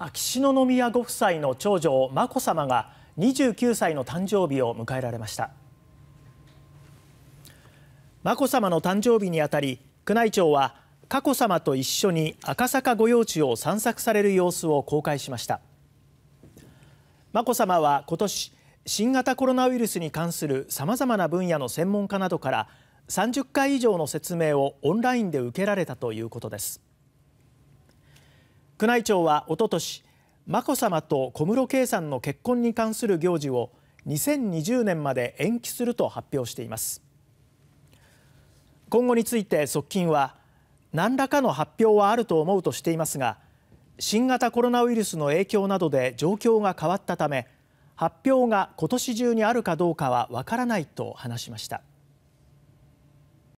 秋篠宮ご夫妻の長女眞子さまが29歳の誕生日を迎えられました眞子さまの誕生日にあたり宮内庁は佳子さまと一緒に赤坂御用地を散策される様子を公開しました眞子さまは今年新型コロナウイルスに関するさまざまな分野の専門家などから30回以上の説明をオンラインで受けられたということです宮内庁はおととし眞子さまと小室圭さんの結婚に関する行事を2020年まで延期すると発表しています今後について側近は何らかの発表はあると思うとしていますが新型コロナウイルスの影響などで状況が変わったため発表が今年中にあるかどうかはわからないと話しました。